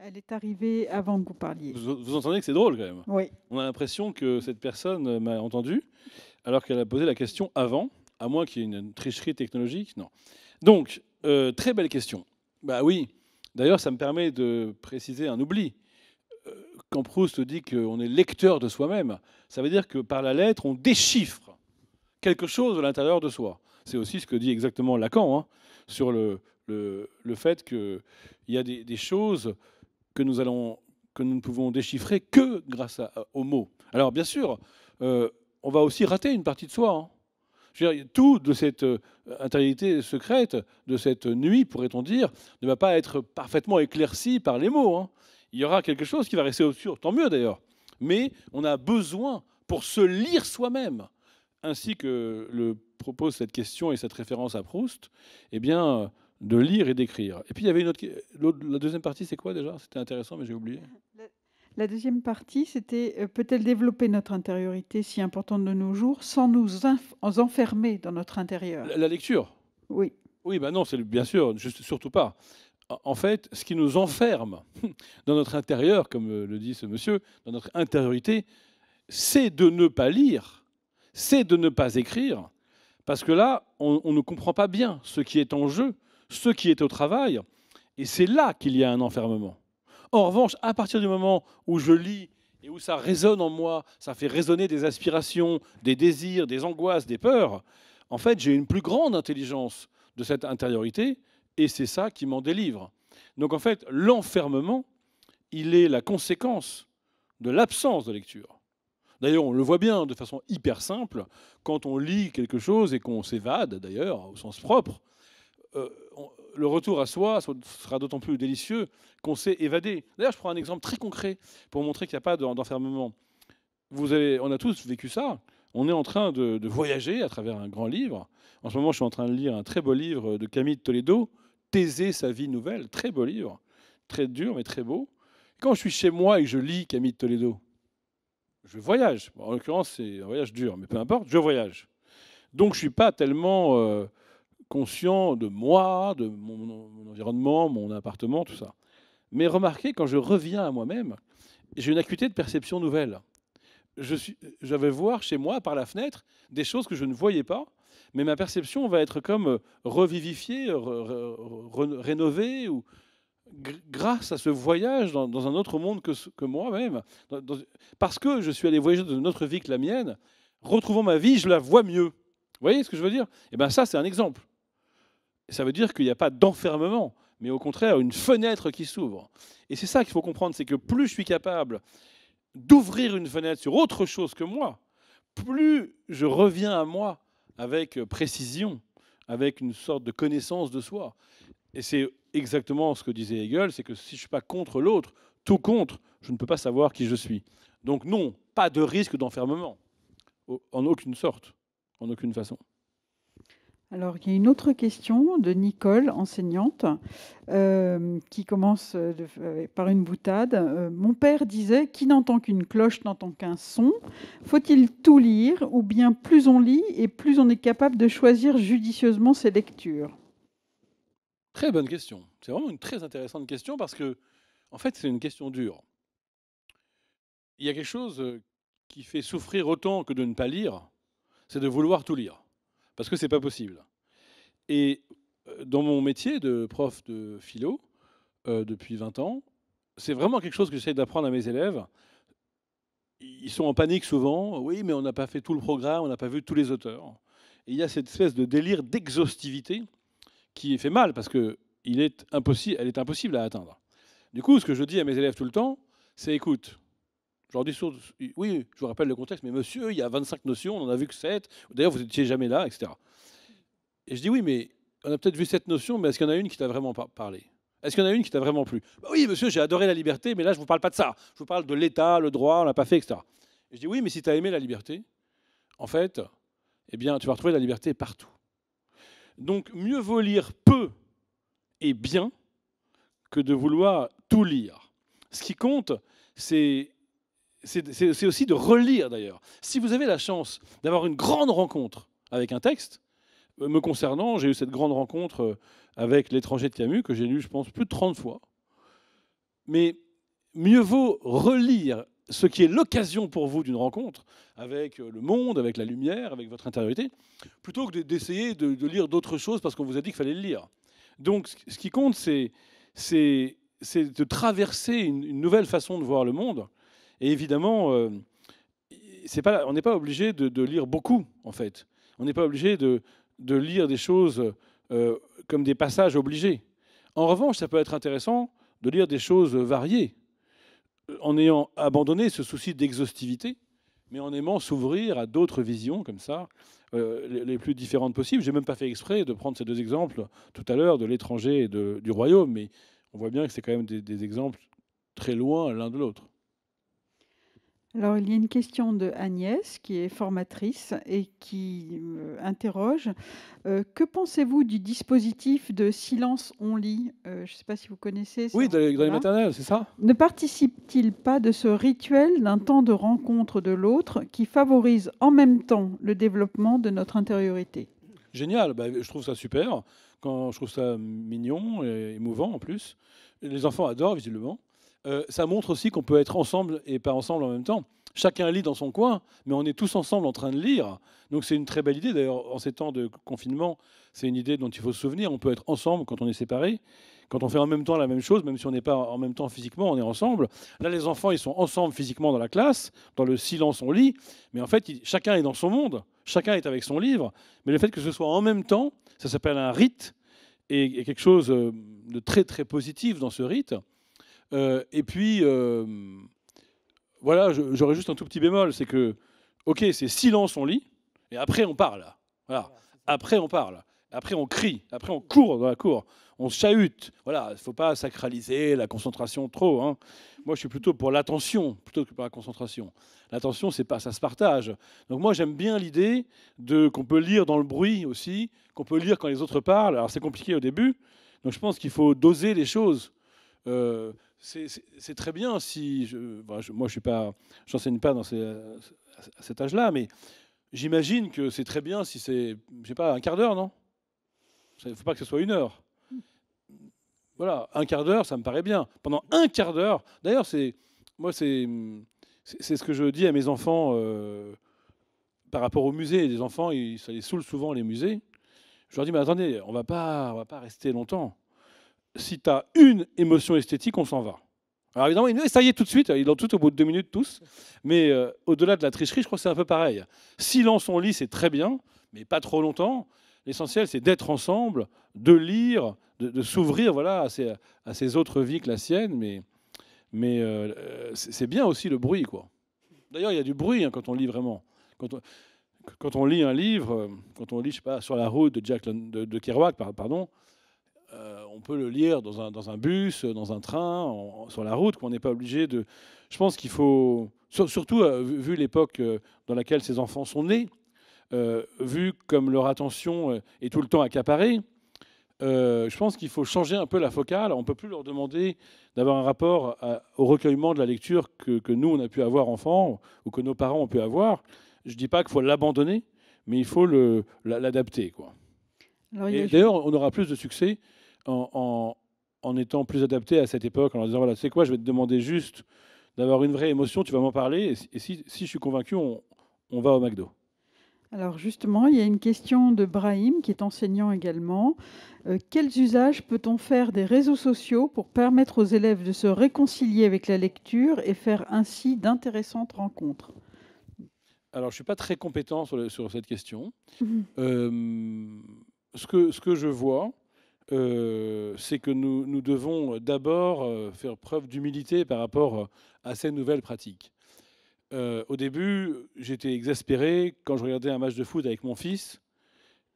elle est arrivée avant que vous parliez. Vous, entendez que c'est drôle quand même. Oui. On a l'impression que cette personne euh, m'a entendu alors qu'elle a posé la question avant, à moins qu'il y ait une tricherie technologique. Non. Donc, euh, très belle question. Bah oui, D'ailleurs, ça me permet de préciser un oubli. Euh, quand Proust dit qu'on est lecteur de soi-même, ça veut dire que par la lettre, on déchiffre quelque chose de l'intérieur de soi. C'est aussi ce que dit exactement Lacan hein, sur le, le, fait qu'il y a des, choses que nous, allons, que nous ne pouvons déchiffrer que grâce aux mots. Alors bien sûr, euh, on va aussi rater une partie de soi. Hein tout de cette euh, intériorité secrète, de cette nuit, pourrait-on dire, ne va pas être parfaitement éclairci par les mots. Hein. Il y aura quelque chose qui va rester obscur, tant mieux d'ailleurs. Mais on a besoin, pour se lire soi-même, ainsi que le propose cette question et cette référence à Proust, eh bien, de lire et d'écrire. Et puis il y avait une autre. La deuxième partie, c'est quoi déjà C'était intéressant, mais j'ai oublié. La deuxième partie, c'était euh, peut-elle développer notre intériorité si importante de nos jours sans nous enfermer dans notre intérieur la, lecture Oui. Oui, bah non, c'est bien sûr, juste, surtout pas. En fait, ce qui nous enferme dans notre intérieur, comme euh, le dit ce monsieur, dans notre intériorité, c'est de ne pas lire, c'est de ne pas écrire, parce que là, on ne comprend pas bien ce qui est en jeu, ce qui est au travail, et c'est là qu'il y a un enfermement. En revanche, à partir du moment où je lis et où ça résonne en moi, ça fait résonner des aspirations, des désirs, des angoisses, des peurs, en fait, j'ai une plus grande intelligence de cette intériorité et c'est ça qui m'en délivre. Donc en fait, l'enfermement, il est la conséquence de l'absence de lecture. D'ailleurs, on le voit bien de façon hyper simple, quand on lit quelque chose et qu'on s'évade, d'ailleurs, au sens propre, euh, on, le retour à soi sera d'autant plus délicieux qu'on s'est évadé. D'ailleurs, je prends un exemple très concret pour montrer qu'il n'y a pas d'enfermement. Vous avez, on a tous vécu ça. On est en train de, voyager à travers un grand livre. En ce moment, je suis en train de lire un très beau livre de Camille de Toledo, Taiser sa vie nouvelle. Très beau livre, très dur mais très beau. Quand je suis chez moi et que je lis Camille de Toledo, je voyage. en l'occurrence, c'est un voyage dur, mais peu importe, je voyage. Donc, je ne suis pas tellement euh, conscient de moi, de mon, environnement, mon appartement, tout ça. Mais remarquez, quand je reviens à moi-même, j'ai une acuité de perception nouvelle. Je, suis, vais voir chez moi, par la fenêtre, des choses que je ne voyais pas, mais ma perception va être comme euh, revivifiée, rénovée, ou grâce à ce voyage dans, un autre monde que, que moi-même. Parce que je suis allé voyager dans une autre vie que la mienne, retrouvant ma vie, je la vois mieux. Vous voyez ce que je veux dire Eh bien ça, c'est un exemple ça veut dire qu'il n'y a pas d'enfermement, mais au contraire une fenêtre qui s'ouvre. Et c'est ça qu'il faut comprendre, c'est que plus je suis capable d'ouvrir une fenêtre sur autre chose que moi, plus je reviens à moi avec précision, avec une sorte de connaissance de soi. Et c'est exactement ce que disait Hegel, c'est que si je ne suis pas contre l'autre, tout contre, je ne peux pas savoir qui je suis. Donc non, pas de risque d'enfermement, en aucune sorte, en aucune façon. Alors, il y a une autre question de Nicole, enseignante, euh, qui commence euh, euh, par une boutade. mon père disait Qui n'entend qu'une cloche n'entend qu'un son. Faut-il tout lire Ou bien plus on lit et plus on est capable de choisir judicieusement ses lectures Très bonne question. C'est vraiment une très intéressante question parce que, en fait, c'est une question dure. Il y a quelque chose qui fait souffrir autant que de ne pas lire, c'est de vouloir tout lire. Parce que c'est pas possible. Et euh, dans mon métier de prof de philo, euh, depuis 20 ans, c'est vraiment quelque chose que j'essaie d'apprendre à mes élèves. Ils sont en panique souvent. Oui, mais on n'a pas fait tout le programme, on n'a pas vu tous les auteurs. Et il y a cette espèce de délire d'exhaustivité qui fait mal parce que est impossible, elle est impossible à atteindre. Du coup, ce que je dis à mes élèves tout le temps, c'est écoute, je leur dis, Oui, je vous rappelle le contexte, mais monsieur, il y a 25 notions, on en a vu que 7. D'ailleurs, vous n'étiez jamais là, etc. Et je dis oui, mais on a peut-être vu 7 notions, mais est-ce qu'il y en a une qui t'a vraiment parlé Est-ce qu'il y en a une qui t'a vraiment plu bah Oui, monsieur, j'ai adoré la liberté, mais là, je ne vous parle pas de ça. Je vous parle de l'État, le droit, on l'a pas fait, etc. Et je dis oui, mais si tu as aimé la liberté, en fait, eh bien, tu vas retrouver la liberté partout. Donc, mieux vaut lire peu et bien que de vouloir tout lire. Ce qui compte, c'est c'est aussi de relire d'ailleurs. Si vous avez la chance d'avoir une grande rencontre avec un texte, euh, me concernant, j'ai eu cette grande rencontre euh, avec l'étranger de Camus que j'ai lu, je pense, plus de 30 fois. Mais mieux vaut relire ce qui est l'occasion pour vous d'une rencontre avec euh, le monde, avec la lumière, avec votre intériorité, plutôt que d'essayer de, lire d'autres choses parce qu'on vous a dit qu'il fallait le lire. Donc ce qui compte, c'est de traverser une nouvelle façon de voir le monde et évidemment, euh, pas, on n'est pas obligé de, lire beaucoup, en fait. On n'est pas obligé de, lire des choses euh, comme des passages obligés. En revanche, ça peut être intéressant de lire des choses variées, en ayant abandonné ce souci d'exhaustivité, mais en aimant s'ouvrir à d'autres visions comme ça, euh, les plus différentes possibles. J'ai même pas fait exprès de prendre ces deux exemples tout à l'heure de l'étranger et du royaume, mais on voit bien que c'est quand même des exemples très loin l'un de l'autre. Alors, il y a une question de Agnès, qui est formatrice et qui euh, interroge euh, Que pensez-vous du dispositif de silence on lit euh, Je ne sais pas si vous connaissez. Oui, dans les, maternelles, c'est ça Ne participe-t-il pas de ce rituel d'un temps de rencontre de l'autre qui favorise en même temps le développement de notre intériorité Génial, bah, je trouve ça super. Quand je trouve ça mignon et émouvant en plus. Les enfants adorent visiblement. Euh, ça montre aussi qu'on peut être ensemble et pas ensemble en même temps. Chacun lit dans son coin, mais on est tous ensemble en train de lire. Donc c'est une très belle idée. D'ailleurs, en ces temps de confinement, c'est une idée dont il faut se souvenir. On peut être ensemble quand on est séparé, Quand on fait en même temps la même chose, même si on n'est pas en même temps physiquement, on est ensemble. Là, les enfants, ils sont ensemble physiquement dans la classe, dans le silence, on lit. Mais en fait, chacun est dans son monde, chacun est avec son livre. Mais le fait que ce soit en même temps, ça s'appelle un rite. Et, quelque chose euh, de très, très positif dans ce rite. Euh, et puis, euh, voilà, j'aurais juste un tout petit bémol, c'est que, ok, c'est silence, on lit, et après on parle. Voilà. Après on parle. Après on crie. Après on court dans la cour. On chahute. Voilà, il faut pas sacraliser la concentration trop. Hein. Moi, je suis plutôt pour l'attention plutôt que pour la concentration. L'attention, c'est pas, ça se partage. Donc moi, j'aime bien l'idée de qu'on peut lire dans le bruit aussi, qu'on peut lire quand les autres parlent. Alors c'est compliqué au début. Donc je pense qu'il faut doser les choses. Euh, c'est très bien si je, bah, je, moi je suis pas, j'enseigne pas dans à cet âge-là, mais j'imagine que c'est très bien si c'est, je sais pas, un quart d'heure, non Il ne faut pas que ce soit une heure. Voilà, un quart d'heure, ça me paraît bien. Pendant un quart d'heure, d'ailleurs, c'est moi c'est c'est ce que je dis à mes enfants euh, par rapport au musée. Les enfants, ils, ça les saoule souvent les musées. Je leur dis, mais attendez, on va pas, on va pas rester longtemps si tu as une émotion esthétique, on s'en va. Alors évidemment, ça y est tout de suite, ils l'ont tout au bout de deux minutes tous, mais euh, au-delà de la tricherie, je crois que c'est un peu pareil. Silence, on lit, c'est très bien, mais pas trop longtemps. L'essentiel, c'est d'être ensemble, de lire, de, s'ouvrir voilà, à ces, autres vies que la sienne, mais, euh, c'est bien aussi le bruit. quoi. D'ailleurs, il y a du bruit hein, quand on lit vraiment. Quand on, lit un livre, euh, quand on lit, je sais pas, Sur la route de, Jack, de Kerouac, pardon, euh, on peut le lire dans un, bus, dans un train, sur la route, qu'on n'est pas obligé de... Je pense qu'il faut, surtout euh, vu l'époque euh, dans laquelle ces enfants sont nés, vu comme leur attention est tout le temps accaparée, je pense qu'il faut changer un peu la focale. On ne peut plus leur demander d'avoir un rapport au recueillement de la lecture que, nous, on a pu avoir enfant ou que nos parents ont pu avoir. Je ne dis pas qu'il faut l'abandonner, mais il faut l'adapter. D'ailleurs, on aura plus de succès en, étant plus adapté à cette époque, en disant voilà, c'est quoi, je vais te demander juste d'avoir une vraie émotion, tu vas m'en parler, et, si, je suis convaincu, on, va au McDo. Alors justement, il y a une question de Brahim, qui est enseignant également. Euh, quels usages peut-on faire des réseaux sociaux pour permettre aux élèves de se réconcilier avec la lecture et faire ainsi d'intéressantes rencontres Alors je ne suis pas très compétent sur, cette question. Mmh. Euh, ce que je vois, euh, c'est que nous, devons euh, d'abord euh, faire preuve d'humilité par rapport à ces nouvelles pratiques. au début, j'étais exaspéré quand je regardais un match de foot avec mon fils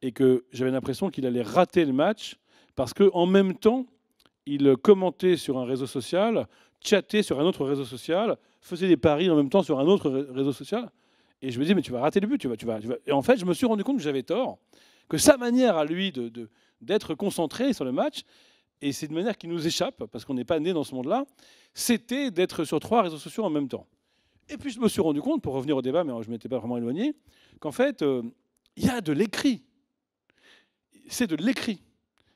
et que j'avais l'impression qu'il allait rater le match parce qu'en même temps, il commentait sur un réseau social, chattait sur un autre réseau social, faisait des paris en même temps sur un autre réseau social. Et je me disais, mais tu vas rater le but, tu vas, tu vas, Et en fait, je me suis rendu compte que j'avais tort, que sa manière à lui de, d'être concentré sur le match, et c'est une manière qui nous échappe, parce qu'on n'est pas né dans ce monde-là, c'était d'être sur trois réseaux sociaux en même temps. Et puis je me suis rendu compte, pour revenir au débat, mais je ne m'étais pas vraiment éloigné, qu'en fait, euh, il y a de l'écrit. C'est de l'écrit.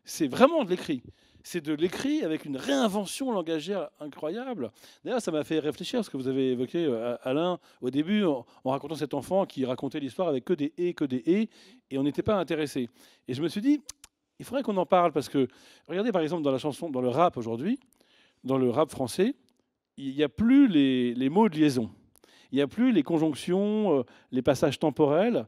C'est vraiment de l'écrit. C'est de l'écrit avec une réinvention langagière incroyable. D'ailleurs, ça m'a fait réfléchir à ce que vous avez évoqué, euh, Alain, au début, en, racontant cet enfant qui racontait l'histoire avec que des et, que des et, et on n'était pas intéressé. Et je me suis dit, il faudrait qu'on en parle parce que, regardez par exemple dans la chanson, dans le rap aujourd'hui, dans le rap français, il n'y a plus les, mots de liaison. Il n'y a plus les conjonctions, euh, les passages temporels.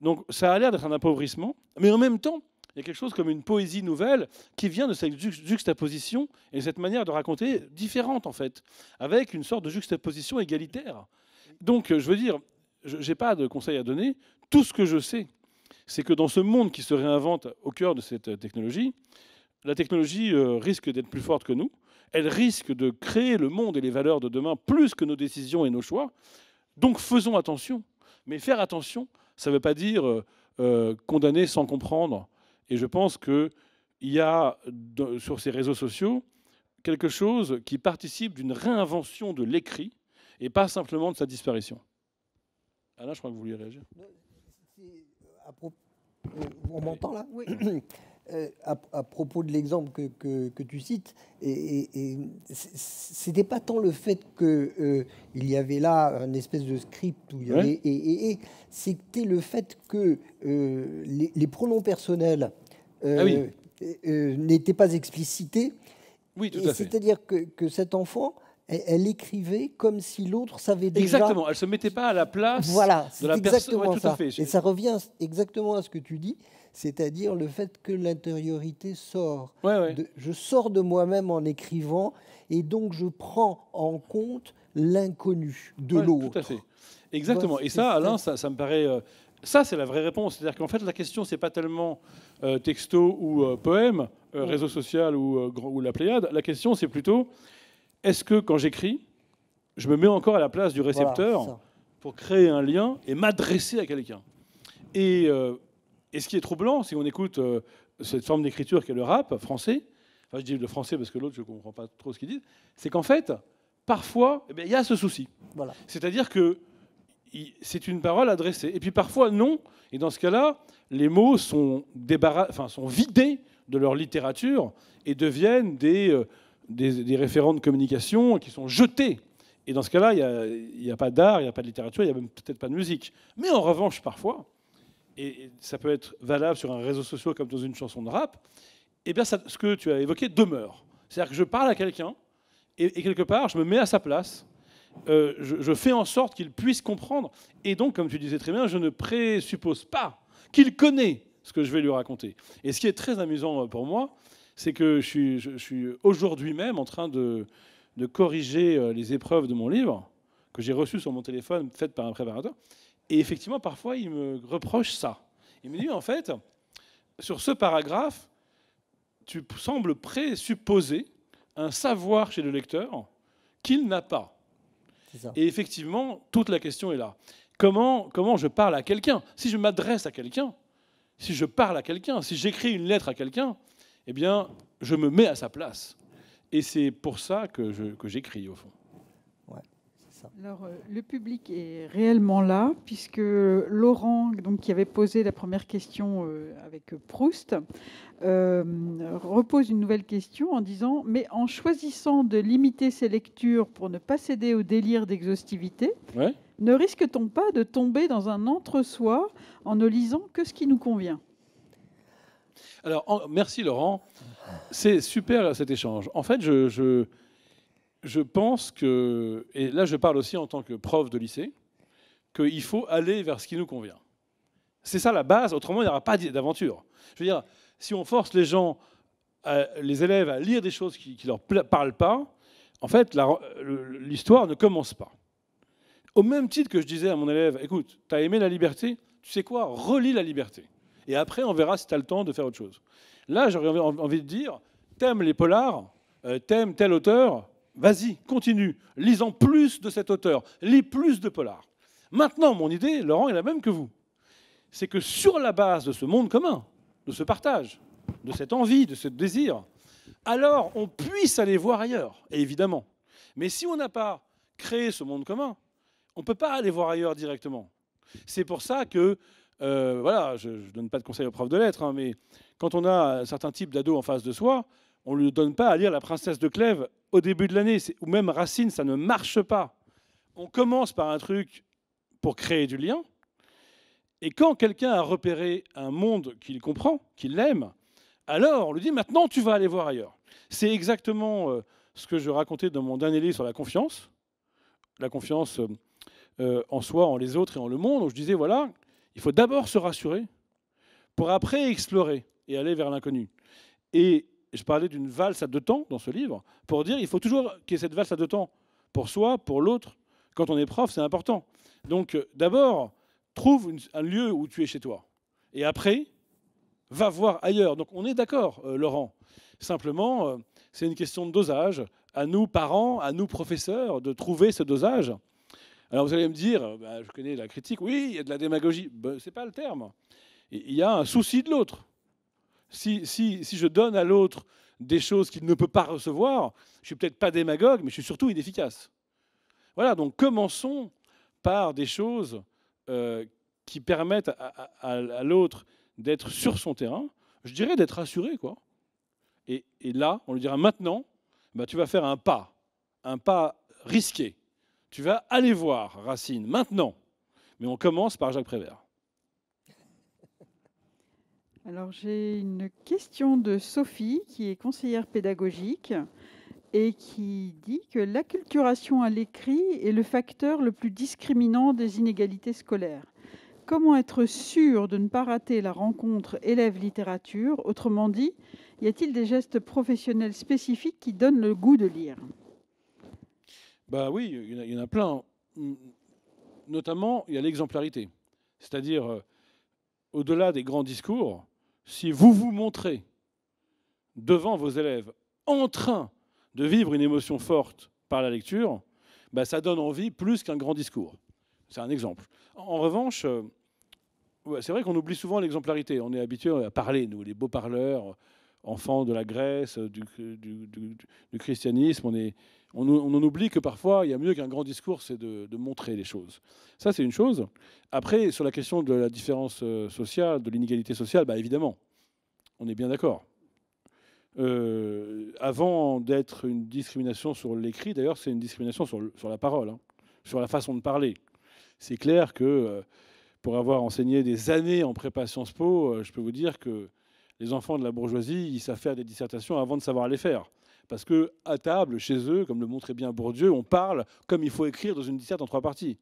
Donc ça a l'air d'être un appauvrissement, mais en même temps, il y a quelque chose comme une poésie nouvelle qui vient de cette juxtaposition et cette manière de raconter différente en fait, avec une sorte de juxtaposition égalitaire. Donc euh, je veux dire, je n'ai pas de conseil à donner. Tout ce que je sais, c'est que dans ce monde qui se réinvente au cœur de cette technologie, la technologie euh, risque d'être plus forte que nous, elle risque de créer le monde et les valeurs de demain plus que nos décisions et nos choix. Donc faisons attention. Mais faire attention, ça ne veut pas dire euh, euh, condamner sans comprendre. Et je pense qu'il y a sur ces réseaux sociaux quelque chose qui participe d'une réinvention de l'écrit et pas simplement de sa disparition. Alain, je crois que vous vouliez réagir à propos, on m'entend là oui. Euh, à, propos de l'exemple que, que, tu cites, et, et, c'était pas tant le fait que euh, il y avait là un espèce de script où avait et, c'était le fait que euh, les, pronoms personnels ah n'étaient pas explicités. Oui, tout à fait. C'est-à-dire que, cet enfant elle, écrivait comme si l'autre savait déjà. Exactement, elle ne se mettait pas à la place voilà, de la personne. ça. Et ça revient exactement à ce que tu dis, c'est-à-dire le fait que l'intériorité sort. je sors de moi-même en écrivant, et donc je prends en compte l'inconnu de l'autre. Exactement. et ça, Alain, ça, me paraît. Euh, ça, c'est la vraie réponse. C'est-à-dire qu'en fait, la question, c'est pas tellement euh, texto ou euh, poème, réseau social ou, ou, la Pléiade. La question, c'est plutôt est-ce que quand j'écris, je me mets encore à la place du récepteur pour créer un lien et m'adresser à quelqu'un euh, et, ce qui est troublant, si on écoute euh, cette forme d'écriture qu'est le rap français, enfin je dis le français parce que l'autre, je ne comprends pas trop ce qu'ils disent, c'est qu'en fait, parfois, eh il y a ce souci. Voilà. C'est-à-dire que c'est une parole adressée. Et puis parfois, non. Et dans ce cas-là, les mots sont, sont vidés de leur littérature et deviennent des, euh, des, référents de communication qui sont jetés. Et dans ce cas-là, il n'y a, pas d'art, il n'y a pas de littérature, il n'y a peut-être pas de musique. Mais en revanche, parfois, et ça peut être valable sur un réseau social comme dans une chanson de rap, eh bien, ce que tu as évoqué demeure. C'est-à-dire que je parle à quelqu'un et, quelque part, je me mets à sa place. Euh, je, je fais en sorte qu'il puisse comprendre. Et donc, comme tu disais très bien, je ne présuppose pas qu'il connaît ce que je vais lui raconter. Et ce qui est très amusant euh, pour moi, c'est que je suis, aujourd'hui même en train de, corriger euh, les épreuves de mon livre que j'ai reçu sur mon téléphone, faites par un préparateur. Et effectivement, parfois, il me reproche ça. Il me dit, en fait, sur ce paragraphe, tu sembles présupposer un savoir chez le lecteur qu'il n'a pas. Et effectivement, toute la question est là. Comment, comment je parle à quelqu'un Si je m'adresse à quelqu'un, si je parle à quelqu'un, si j'écris une lettre à quelqu'un, eh bien, je me mets à sa place. Et c'est pour ça que, j'écris, au fond. Alors, euh, le public est réellement là, puisque Laurent, donc, qui avait posé la première question euh, avec Proust, euh, repose une nouvelle question en disant Mais en choisissant de limiter ses lectures pour ne pas céder au délire d'exhaustivité, ne risque-t-on pas de tomber dans un entre-soi en ne lisant que ce qui nous convient alors, merci Laurent. C'est super cet échange. En fait, je, je, pense que, et là je parle aussi en tant que prof de lycée, qu'il faut aller vers ce qui nous convient. C'est ça la base, autrement il n'y aura pas d'aventure. Je veux dire, si on force les gens, les élèves à lire des choses qui ne leur parlent pas, en fait, l'histoire ne commence pas. Au même titre que je disais à mon élève, écoute, tu as aimé la liberté, tu sais quoi, relis la liberté. Et après, on verra si tu as le temps de faire autre chose. Là, j'aurais envie de dire, t'aimes les polars, euh, t'aimes tel auteur, vas-y, continue, lis en plus de cet auteur, lis plus de polars. Maintenant, mon idée, Laurent, est la même que vous. C'est que sur la base de ce monde commun, de ce partage, de cette envie, de ce désir, alors on puisse aller voir ailleurs, évidemment. Mais si on n'a pas créé ce monde commun, on ne peut pas aller voir ailleurs directement. C'est pour ça que euh, voilà, je ne donne pas de conseils aux profs de lettres, hein, mais quand on a un certain type d'ado en face de soi, on ne lui donne pas à lire La Princesse de Clèves au début de l'année, ou même Racine, ça ne marche pas. On commence par un truc pour créer du lien, et quand quelqu'un a repéré un monde qu'il comprend, qu'il aime, alors on lui dit maintenant tu vas aller voir ailleurs. C'est exactement euh, ce que je racontais dans mon dernier livre sur la confiance, la confiance euh, en soi, en les autres et en le monde. je disais voilà, il faut d'abord se rassurer pour après explorer et aller vers l'inconnu. Et je parlais d'une valse à deux temps dans ce livre pour dire il faut toujours qu'il y ait cette valse à deux temps pour soi, pour l'autre. Quand on est prof, c'est important. Donc euh, d'abord, trouve un lieu où tu es chez toi. Et après, va voir ailleurs. Donc on est d'accord, euh, Laurent. Simplement, euh, c'est une question de dosage. À nous, parents, à nous, professeurs, de trouver ce dosage alors vous allez me dire, euh, bah, je connais la critique, oui, il y a de la démagogie. Ben, bah, Ce n'est pas le terme. Il y a un souci de l'autre. Si, je donne à l'autre des choses qu'il ne peut pas recevoir, je ne suis peut-être pas démagogue, mais je suis surtout inefficace. Voilà, donc commençons par des choses euh, qui permettent à, l'autre d'être sur son terrain, je dirais d'être assuré, quoi. Et, là, on lui dira maintenant, bah, tu vas faire un pas, un pas risqué, tu vas aller voir Racine maintenant. Mais on commence par Jacques Prévert. Alors j'ai une question de Sophie, qui est conseillère pédagogique et qui dit que l'acculturation à l'écrit est le facteur le plus discriminant des inégalités scolaires. Comment être sûr de ne pas rater la rencontre élève-littérature Autrement dit, y a-t-il des gestes professionnels spécifiques qui donnent le goût de lire bah oui, il y, en a plein. Notamment, il y a l'exemplarité. C'est-à-dire, euh, au-delà des grands discours, si vous vous montrez devant vos élèves en train de vivre une émotion forte par la lecture, bah, ça donne envie plus qu'un grand discours. C'est un exemple. En revanche, euh, c'est vrai qu'on oublie souvent l'exemplarité. On est habitué à parler, nous, les beaux parleurs, enfants de la Grèce, euh, du, christianisme, on, en oublie que parfois, il y a mieux qu'un grand discours, c'est de, montrer les choses. Ça, c'est une chose. Après, sur la question de la différence euh, sociale, de l'inégalité sociale, bah, évidemment, on est bien d'accord. Euh, avant d'être une discrimination sur l'écrit, d'ailleurs, c'est une discrimination sur, la parole, hein, sur la façon de parler. C'est clair que pour avoir enseigné des années en prépa Sciences Po, je peux vous dire que les enfants de la bourgeoisie, ils savent faire des dissertations avant de savoir les faire. Parce que à table, chez eux, comme le montrait bien Bourdieu, on parle comme il faut écrire dans une disserte en trois parties.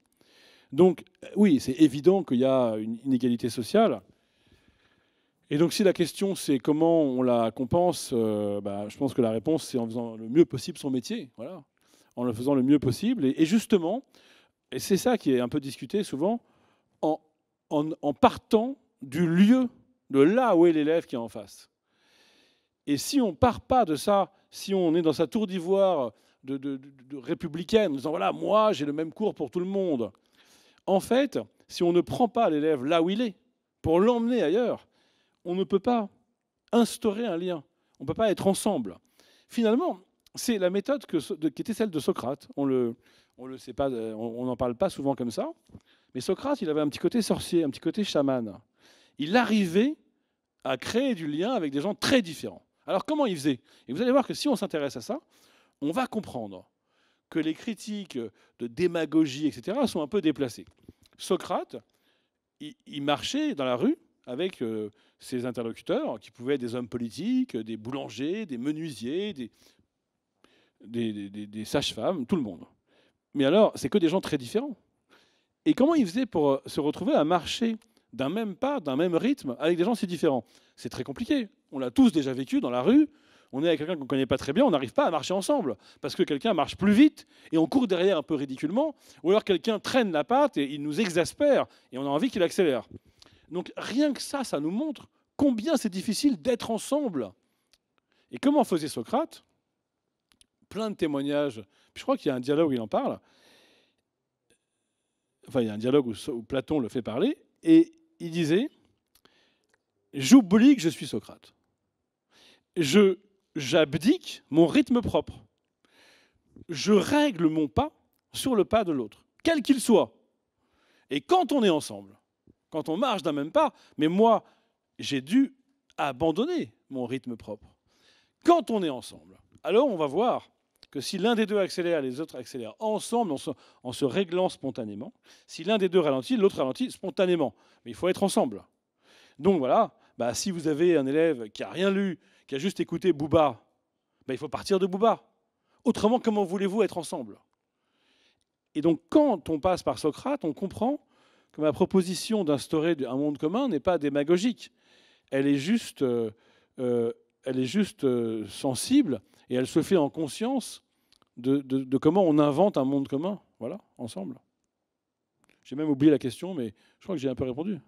Donc, euh, oui, c'est évident qu'il y a une inégalité sociale. Et donc, si la question c'est comment on la compense, euh, bah, je pense que la réponse c'est en faisant le mieux possible son métier, voilà, en le faisant le mieux possible. Et, justement, et c'est ça qui est un peu discuté souvent, en partant du lieu de là où est l'élève qui est en face. Et si on ne part pas de ça, si on est dans sa tour d'ivoire de, républicaine, en disant voilà, moi j'ai le même cours pour tout le monde, en fait, si on ne prend pas l'élève là où il est, pour l'emmener ailleurs, on ne peut pas instaurer un lien, on ne peut pas être ensemble. Finalement, c'est la méthode que, qui était celle de Socrate. On le, on le sait pas, euh, on n'en parle pas souvent comme ça. Mais Socrate, il avait un petit côté sorcier, un petit côté chaman il arrivait à créer du lien avec des gens très différents. Alors comment il faisait Et vous allez voir que si on s'intéresse à ça, on va comprendre que les critiques de démagogie, etc., sont un peu déplacées. Socrate, il, marchait dans la rue avec euh, ses interlocuteurs, qui pouvaient être des hommes politiques, des boulangers, des menuisiers, des, sages-femmes, tout le monde. Mais alors, c'est que des gens très différents. Et comment il faisait pour euh, se retrouver à marcher d'un même pas, d'un même rythme, avec des gens si différents. C'est très compliqué. On l'a tous déjà vécu dans la rue. On est avec quelqu'un qu'on ne connaît pas très bien, on n'arrive pas à marcher ensemble, parce que quelqu'un marche plus vite et on court derrière un peu ridiculement, ou alors quelqu'un traîne la patte et il nous exaspère et on a envie qu'il accélère. Donc rien que ça, ça nous montre combien c'est difficile d'être ensemble. Et comment faisait Socrate Plein de témoignages. je crois qu'il y a un dialogue où il en parle. Enfin, il y a un dialogue où, Platon le fait parler. Et il disait J'oublie que je suis Socrate. Je, j'abdique mon rythme propre. Je règle mon pas sur le pas de l'autre, quel qu'il soit. Et quand on est ensemble, quand on marche d'un même pas, mais moi, j'ai dû abandonner mon rythme propre. Quand on est ensemble, alors on va voir que si l'un des deux accélère, les autres accélèrent ensemble en se, réglant spontanément. Si l'un des deux ralentit, l'autre ralentit spontanément. Mais il faut être ensemble. Donc voilà, bah, si vous avez un élève qui n'a rien lu, qui a juste écouté Booba, bah, il faut partir de Booba. Autrement, comment voulez-vous être ensemble Et donc quand on passe par Socrate, on comprend que ma proposition d'instaurer un monde commun n'est pas démagogique. Elle est juste, euh, euh, elle est juste euh, sensible et elle se fait en conscience de, comment on invente un monde commun, voilà, ensemble. J'ai même oublié la question, mais je crois que j'ai un peu répondu.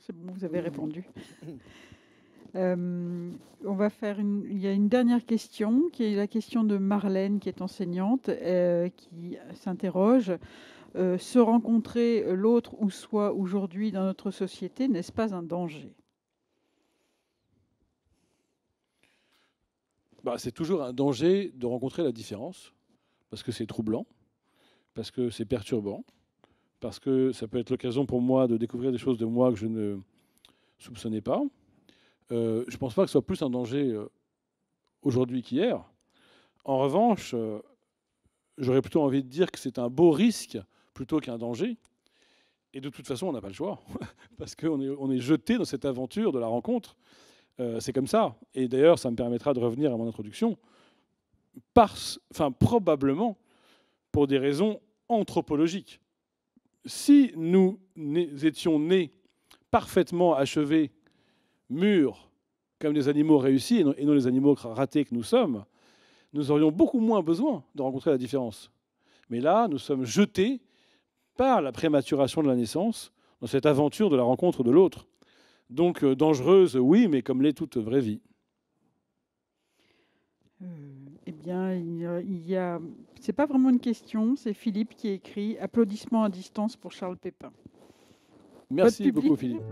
C'est bon, vous avez répondu. Euh, on va faire une, il y a une dernière question qui est la question de Marlène qui est enseignante euh, qui s'interroge euh, se rencontrer l'autre ou soi aujourd'hui dans notre société n'est-ce pas un danger Bah, c'est toujours un danger de rencontrer la différence, parce que c'est troublant, parce que c'est perturbant, parce que ça peut être l'occasion pour moi de découvrir des choses de moi que je ne soupçonnais pas. Euh, je ne pense pas que ce soit plus un danger euh, aujourd'hui qu'hier. En revanche, euh, j'aurais plutôt envie de dire que c'est un beau risque plutôt qu'un danger. Et de toute façon, on n'a pas le choix, parce qu'on on est jeté dans cette aventure de la rencontre. Euh, c'est comme ça. Et d'ailleurs, ça me permettra de revenir à mon introduction. Parce, enfin, probablement pour des raisons anthropologiques. Si nous étions nés parfaitement achevés, mûrs, comme les animaux réussis et non les animaux ratés que nous sommes, nous aurions beaucoup moins besoin de rencontrer la différence. Mais là, nous sommes jetés par la prématuration de la naissance dans cette aventure de la rencontre de l'autre. Donc euh, dangereuse, oui, mais comme l'est toute vraie vie. Euh, eh bien, il y a. C'est pas vraiment une question, c'est Philippe qui écrit Applaudissements à distance pour Charles Pépin. Merci beaucoup, Philippe.